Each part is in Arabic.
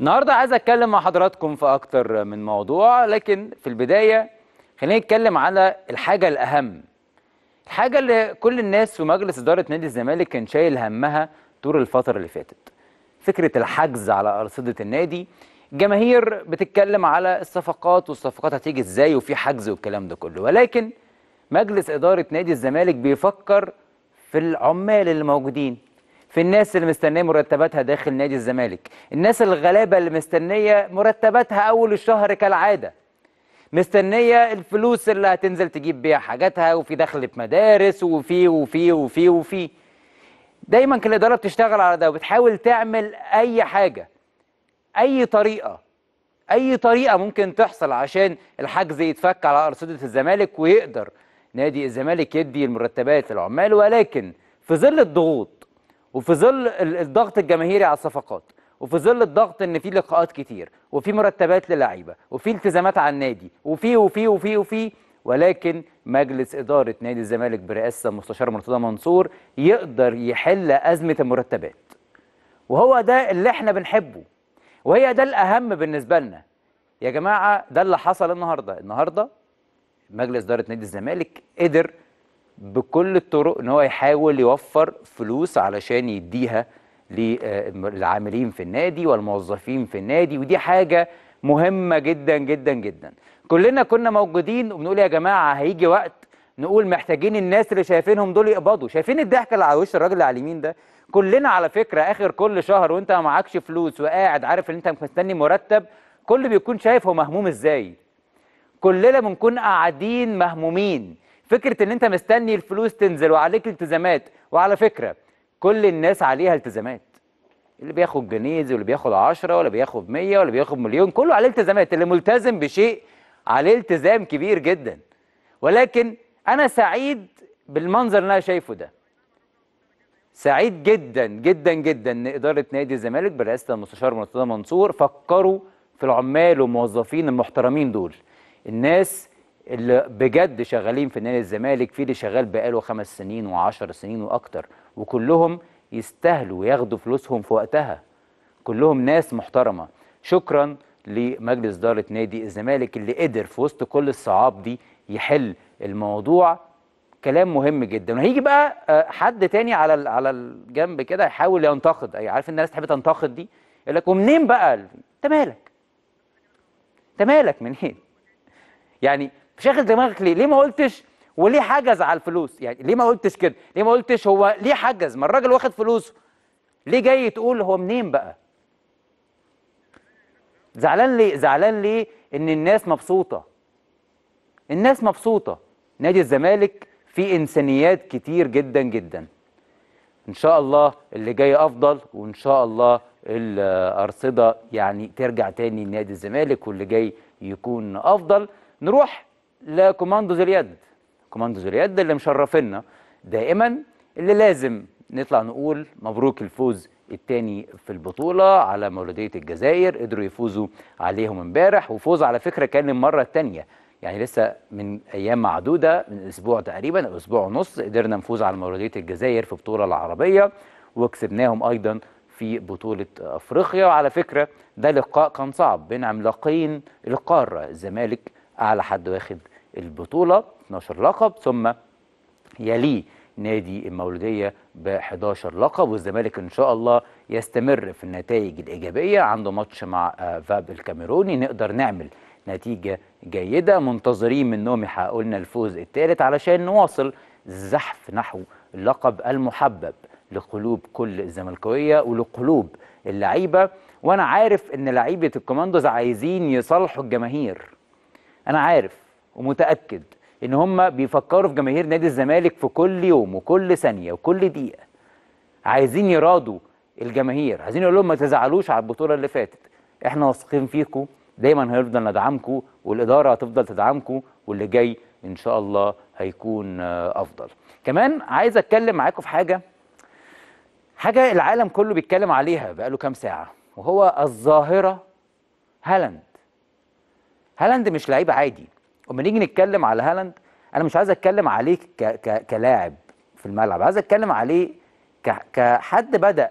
النهارده عايز اتكلم مع حضراتكم في اكتر من موضوع لكن في البدايه خلينا نتكلم على الحاجه الاهم الحاجه اللي كل الناس في مجلس اداره نادي الزمالك كان شايل همها طول الفتره اللي فاتت فكره الحجز على ارصده النادي الجماهير بتتكلم على الصفقات والصفقات هتيجي ازاي وفي حجز والكلام ده كله ولكن مجلس اداره نادي الزمالك بيفكر في العمال اللي موجودين في الناس اللي مستنيه مرتباتها داخل نادي الزمالك الناس الغلابه اللي مستنيه مرتباتها اول الشهر كالعاده مستنيه الفلوس اللي هتنزل تجيب بيها حاجاتها وفي دخل في مدارس وفي وفي وفي وفي دايما كل الاداره بتشتغل على ده وبتحاول تعمل اي حاجه اي طريقه اي طريقه ممكن تحصل عشان الحجز يتفك على ارصده الزمالك ويقدر نادي الزمالك يدي المرتبات للعمال ولكن في ظل الضغوط وفي ظل الضغط الجماهيري على الصفقات وفي ظل الضغط ان في لقاءات كتير وفي مرتبات للعيبه وفي التزامات على النادي وفي وفي وفي وفي ولكن مجلس اداره نادي الزمالك برئاسه المستشار مرتضى منصور يقدر يحل ازمه المرتبات وهو ده اللي احنا بنحبه وهي ده الاهم بالنسبه لنا يا جماعه ده اللي حصل النهارده النهارده مجلس اداره نادي الزمالك قدر بكل الطرق ان هو يحاول يوفر فلوس علشان يديها للعاملين آه، في النادي والموظفين في النادي ودي حاجه مهمه جدا جدا جدا كلنا كنا موجودين وبنقول يا جماعه هيجي وقت نقول محتاجين الناس اللي شايفينهم دول يقبضوا شايفين الضحك اللي على وش الراجل اللي على اليمين ده كلنا على فكره اخر كل شهر وانت ما معكش فلوس وقاعد عارف ان انت مستني مرتب كل بيكون شايف هو مهموم ازاي كلنا بنكون قاعدين مهمومين فكره ان انت مستني الفلوس تنزل وعليك التزامات وعلى فكره كل الناس عليها التزامات اللي بياخد جنيه واللي بياخد 10 ولا بياخد 100 ولا بياخد مليون كله عليه التزامات اللي ملتزم بشيء عليه التزام كبير جدا ولكن انا سعيد بالمنظر اللي انا شايفه ده سعيد جدا جدا جدا ان اداره نادي الزمالك برئاسه المستشار مرتضى منصور فكروا في العمال والموظفين المحترمين دول الناس اللي بجد شغالين في نادي الزمالك في اللي شغال بقاله خمس سنين وعشر سنين واكتر وكلهم يستاهلوا ياخدوا فلوسهم في وقتها كلهم ناس محترمه شكرا لمجلس اداره نادي الزمالك اللي قدر في وسط كل الصعاب دي يحل الموضوع كلام مهم جدا وهيجي بقى آه، حد تاني على على الجنب كده يحاول ينتقد اي عارف الناس تحب تنتقد دي يقول لك ومنين بقى انت مالك انت مالك منين يعني شاغل دماغك ليه ليه ما قلتش وليه حجز على الفلوس يعني ليه ما قلتش كده ليه ما قلتش هو ليه حجز ما الراجل واخد فلوسه ليه جاي تقول هو منين بقى زعلان ليه زعلان ليه ان الناس مبسوطه الناس مبسوطه نادي الزمالك فيه انسانيات كتير جدا جدا ان شاء الله اللي جاي افضل وان شاء الله الارصده يعني ترجع تاني لنادي الزمالك واللي جاي يكون افضل نروح لكوماندوز اليد كوماندوز اليد اللي مشرفنا دائما اللي لازم نطلع نقول مبروك الفوز الثاني في البطولة على مولودية الجزائر قدروا يفوزوا عليهم امبارح وفوز على فكرة كان المرة الثانية يعني لسه من أيام معدودة من أسبوع تقريبا أو أسبوع ونص قدرنا نفوز على مولودية الجزائر في بطوله العربية وكسبناهم أيضا في بطولة أفريقيا وعلى فكرة ده لقاء كان صعب بين عملاقين القارة الزمالك أعلى حد واخد البطولة 12 لقب ثم يليه نادي المولودية ب 11 لقب والزمالك إن شاء الله يستمر في النتائج الإيجابية عنده ماتش مع آه، فاب الكاميروني نقدر نعمل نتيجة جيدة منتظرين منهم يحققوا لنا الفوز الثالث علشان نواصل الزحف نحو اللقب المحبب لقلوب كل الزملكاوية ولقلوب اللعيبة وأنا عارف إن لعيبة الكوماندوز عايزين يصالحوا الجماهير أنا عارف ومتاكد ان هم بيفكروا في جماهير نادي الزمالك في كل يوم وكل ثانيه وكل دقيقه عايزين يرادوا الجماهير عايزين يقول لهم ما تزعلوش على البطوله اللي فاتت احنا واثقين فيكم دايما هنفضل ندعمكم والاداره هتفضل تدعمكم واللي جاي ان شاء الله هيكون افضل كمان عايز اتكلم معاكم في حاجه حاجه العالم كله بيتكلم عليها بقاله كام ساعه وهو الظاهره هالاند هالاند مش لعيب عادي لما نيجي نتكلم على هالاند انا مش عايز اتكلم عليه ك... ك... كلاعب في الملعب عايز اتكلم عليه ك... كحد بدا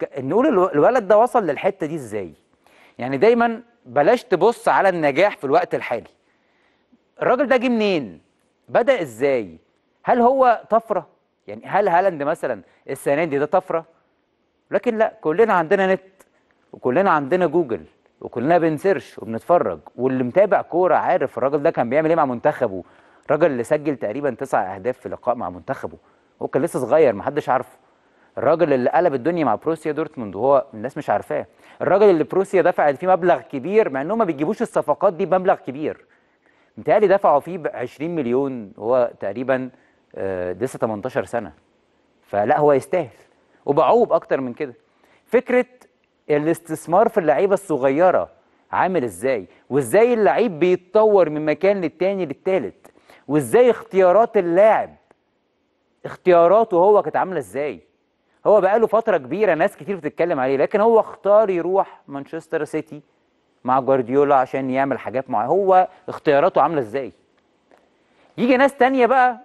ك... نقول الولد ده وصل للحته دي ازاي يعني دايما بلاش تبص على النجاح في الوقت الحالي الراجل ده جه منين بدا ازاي هل هو طفره يعني هل هالاند مثلا السنه دي ده طفره لكن لا كلنا عندنا نت وكلنا عندنا جوجل وكلنا بنسيرش وبنتفرج واللي متابع كوره عارف الراجل ده كان بيعمل ايه مع منتخبه الراجل اللي سجل تقريبا تسع اهداف في لقاء مع منتخبه هو كان لسه صغير محدش عارفه الراجل اللي قلب الدنيا مع بروسيا دورتموند وهو الناس مش عارفاه الراجل اللي بروسيا دفعت فيه مبلغ كبير مع انهم ما بيجيبوش الصفقات دي بمبلغ كبير متهيألي دفعوا فيه ب 20 مليون هو تقريبا آه، لسه 18 سنه فلا هو يستاهل وبعوب اكتر من كده فكره الاستثمار في اللعيبه الصغيره عامل ازاي وازاي اللعيب بيتطور من مكان للتاني للتالت وازاي اختيارات اللاعب اختياراته هو كانت عامله ازاي هو بقاله فتره كبيره ناس كتير بتتكلم عليه لكن هو اختار يروح مانشستر سيتي مع جوارديولا عشان يعمل حاجات معاه هو اختياراته عامله ازاي يجي ناس تانية بقى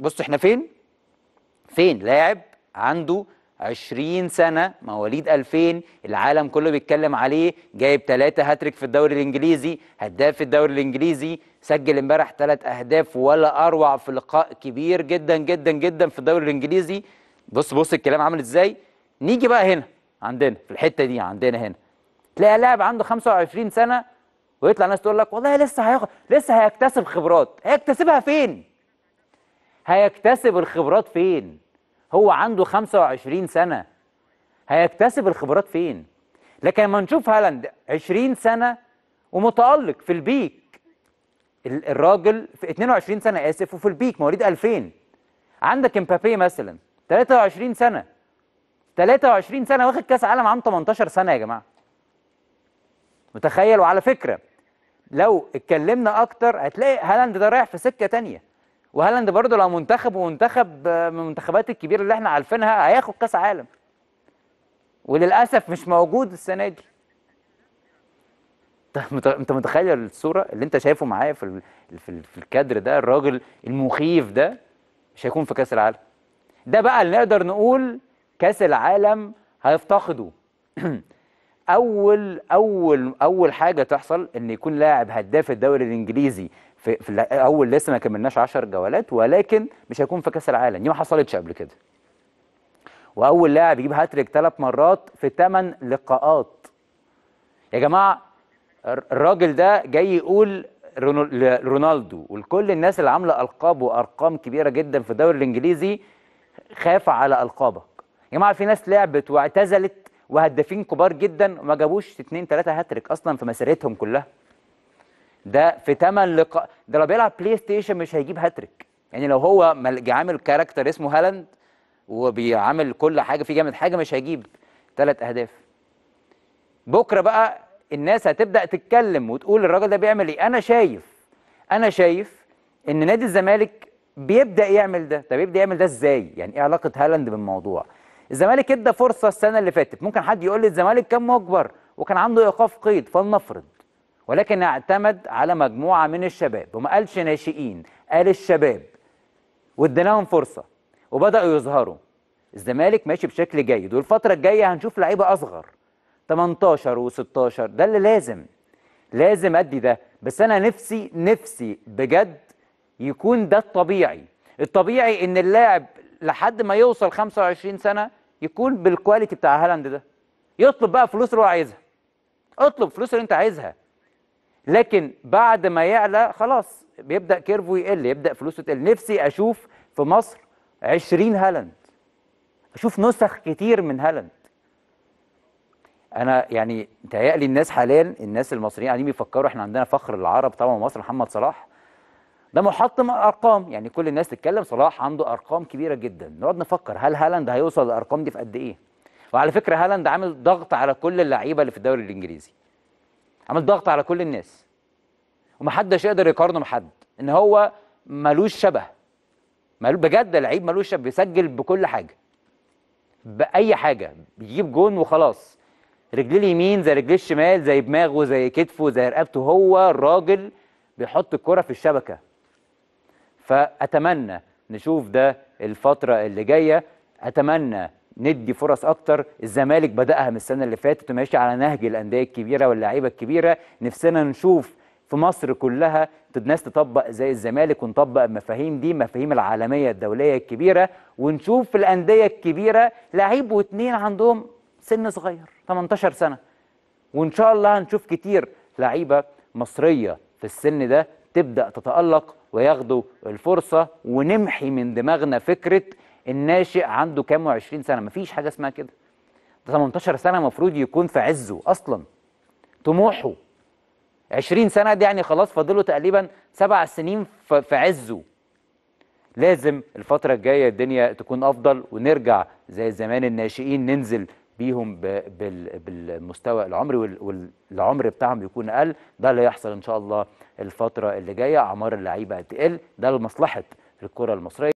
بص احنا فين فين لاعب عنده 20 سنه مواليد 2000 العالم كله بيتكلم عليه جايب ثلاثه هاتريك في الدوري الانجليزي هداف في الدوري الانجليزي سجل امبارح ثلاث اهداف ولا اروع في لقاء كبير جدا جدا جدا في الدوري الانجليزي بص بص الكلام عامل ازاي نيجي بقى هنا عندنا في الحته دي عندنا هنا تلاقي لاعب عنده 25 سنه ويطلع ناس تقول لك والله لسه هياخد لسه هيكتسب خبرات هيكتسبها فين هيكتسب الخبرات فين هو عنده 25 سنة هيكتسب الخبرات فين لكن لما نشوف هالاند 20 سنة ومتألق في البيك الراجل في 22 سنة آسف وفي البيك مواليد 2000 عندك امبابي مثلا 23 سنة 23 سنة واخد كأس عالم عنده 18 سنة يا جماعة متخيل وعلى فكرة لو اتكلمنا أكتر هتلاقي هالاند ده رايح في سكة تانية وهالاند برضه لو منتخب ومنتخب آه، من المنتخبات الكبيره اللي احنا عارفينها هياخد كاس عالم وللاسف مش موجود السنه دي انت متخيل الصوره اللي انت شايفه معايا في في الكادر ده الراجل المخيف ده مش هيكون في كاس العالم ده بقى اللي نقدر نقول كاس العالم هيفتقده اول اول اول حاجه تحصل ان يكون لاعب هداف الدوري الانجليزي في, في اول لسه ما كملناش 10 جولات ولكن مش هيكون في كاس العالم دي ما حصلتش قبل كده واول لاعب يجيب هاتريك ثلاث مرات في ثمان لقاءات يا جماعه الراجل ده جاي يقول رونالدو ولكل الناس اللي عامله القاب وارقام كبيره جدا في الدوري الانجليزي خاف على القابك يا جماعه في ناس لعبت واعتزلت وهدافين كبار جدا وما جابوش اثنين ثلاثه هاتريك اصلا في مسيرتهم كلها ده في ثمن لقاء ده لو بيلعب بلاي ستيشن مش هيجيب هاتريك يعني لو هو عامل كاركتر اسمه هالاند وبيعمل كل حاجه فيه جامد حاجه مش هيجيب ثلاث اهداف بكره بقى الناس هتبدا تتكلم وتقول الراجل ده بيعمل ايه انا شايف انا شايف ان نادي الزمالك بيبدا يعمل ده طب يبدا يعمل ده ازاي يعني ايه علاقه هالاند بالموضوع الزمالك ادى فرصه السنه اللي فاتت ممكن حد يقول لي الزمالك كان مجبر وكان عنده ايقاف قيد فلنفرض ولكن اعتمد على مجموعة من الشباب وما قالش ناشئين قال الشباب واديناهم فرصة وبدأوا يظهروا الزمالك ماشي بشكل جيد والفترة الجاية هنشوف لعيبة أصغر 18 و16 ده اللي لازم لازم أدي ده بس أنا نفسي نفسي بجد يكون ده الطبيعي الطبيعي إن اللاعب لحد ما يوصل 25 سنة يكون بالكواليتي بتاع هالاند ده يطلب بقى فلوس اللي هو عايزها اطلب فلوس اللي انت عايزها لكن بعد ما يعلى خلاص بيبدا كيرفو يقل يبدا فلوسه تقل نفسي اشوف في مصر 20 هالاند اشوف نسخ كتير من هالاند انا يعني متهيألي الناس حاليا الناس المصريين قاعدين بيفكروا احنا عندنا فخر العرب طبعا مصر محمد صلاح ده محطم ارقام يعني كل الناس تتكلم صلاح عنده ارقام كبيره جدا نقعد نفكر هل هالاند هيوصل للارقام دي في قد ايه وعلى فكره هالاند عامل ضغط على كل اللعيبه اللي في الدوري الانجليزي عمل ضغط على كل الناس ومحدش يقدر يقارنه بحد ان هو ملوش شبه ملو بجد لعيب ملوش شبه بيسجل بكل حاجه باي حاجه بيجيب جون وخلاص رجليه اليمين زي رجليه الشمال زي دماغه زي كتفه زي رقبته هو الراجل بيحط الكره في الشبكه فاتمنى نشوف ده الفتره اللي جايه اتمنى ندي فرص اكتر الزمالك بداها من السنه اللي فاتت وماشي على نهج الانديه الكبيره واللعيبه الكبيره نفسنا نشوف في مصر كلها الناس تطبق زي الزمالك ونطبق المفاهيم دي مفاهيم العالميه الدوليه الكبيره ونشوف في الانديه الكبيره لعيب واثنين عندهم سن صغير 18 سنه وان شاء الله هنشوف كتير لعيبه مصريه في السن ده تبدا تتالق وياخدوا الفرصه ونمحي من دماغنا فكره الناشئ عنده كام و20 سنه مفيش حاجه اسمها كده ده 18 سنه المفروض يكون في عزه اصلا طموحه 20 سنه دي يعني خلاص فاضله تقريبا سبع سنين في عزه لازم الفتره الجايه الدنيا تكون افضل ونرجع زي زمان الناشئين ننزل بيهم بالمستوى العمري والعمر بتاعهم يكون اقل ده اللي يحصل ان شاء الله الفتره اللي جايه اعمار اللعيبه هتقل ده لمصلحه الكره المصريه